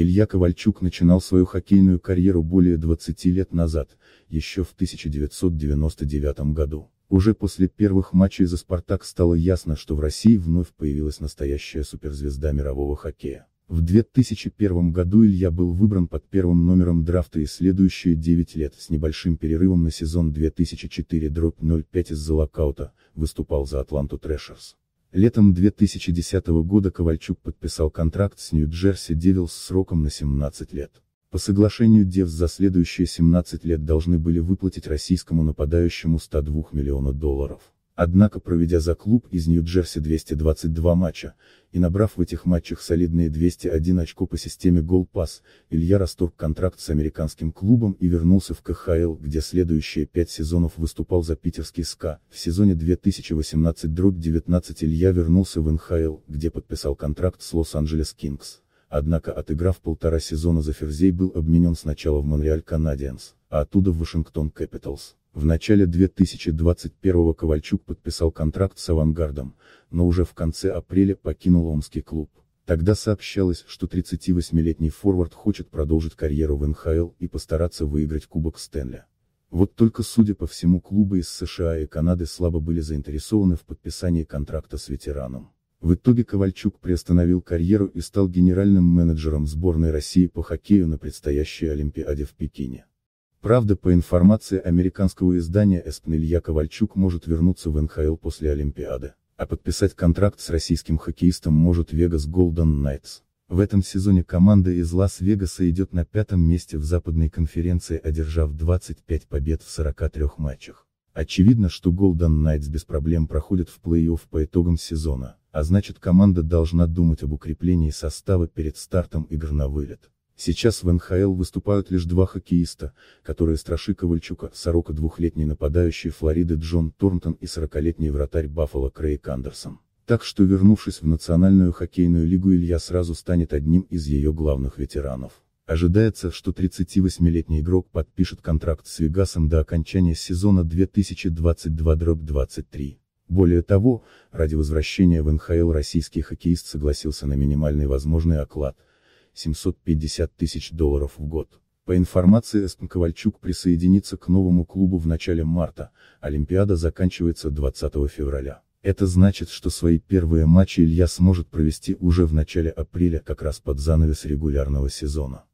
Илья Ковальчук начинал свою хоккейную карьеру более 20 лет назад, еще в 1999 году. Уже после первых матчей за «Спартак» стало ясно, что в России вновь появилась настоящая суперзвезда мирового хоккея. В 2001 году Илья был выбран под первым номером драфта и следующие 9 лет с небольшим перерывом на сезон 2004-05 из-за локаута, выступал за Атланту Трэшерс. Летом 2010 года Ковальчук подписал контракт с Нью-Джерси Девилс сроком на 17 лет. По соглашению Девс за следующие 17 лет должны были выплатить российскому нападающему 102 миллиона долларов. Однако проведя за клуб из Нью-Джерси 222 матча, и набрав в этих матчах солидные 201 очко по системе гол-пас, Илья расторг контракт с американским клубом и вернулся в КХЛ, где следующие пять сезонов выступал за питерский СКА. В сезоне 2018-19 Илья вернулся в НХЛ, где подписал контракт с Лос-Анджелес Кингс. Однако отыграв полтора сезона за Ферзей был обменен сначала в Монреаль Канадиенс, а оттуда в Вашингтон Кэпиталс. В начале 2021 Ковальчук подписал контракт с «Авангардом», но уже в конце апреля покинул омский клуб. Тогда сообщалось, что 38-летний форвард хочет продолжить карьеру в НХЛ и постараться выиграть Кубок Стэнли. Вот только судя по всему клубы из США и Канады слабо были заинтересованы в подписании контракта с ветераном. В итоге Ковальчук приостановил карьеру и стал генеральным менеджером сборной России по хоккею на предстоящей Олимпиаде в Пекине. Правда, по информации американского издания ESPN Илья Ковальчук может вернуться в НХЛ после Олимпиады, а подписать контракт с российским хоккеистом может Вегас Голден Найтс. В этом сезоне команда из Лас-Вегаса идет на пятом месте в западной конференции, одержав 25 побед в 43 матчах. Очевидно, что Golden Knights без проблем проходит в плей-офф по итогам сезона, а значит команда должна думать об укреплении состава перед стартом игр на вылет. Сейчас в НХЛ выступают лишь два хоккеиста, которые страши Ковальчука, 42-летний нападающий Флориды Джон Торнтон и 40-летний вратарь Баффало Крейг Андерсон. Так что вернувшись в Национальную хоккейную лигу Илья сразу станет одним из ее главных ветеранов. Ожидается, что 38-летний игрок подпишет контракт с Вегасом до окончания сезона 2022-23. Более того, ради возвращения в НХЛ российский хоккеист согласился на минимальный возможный оклад – 750 тысяч долларов в год. По информации Эстон Ковальчук присоединится к новому клубу в начале марта, Олимпиада заканчивается 20 февраля. Это значит, что свои первые матчи Илья сможет провести уже в начале апреля как раз под занавес регулярного сезона.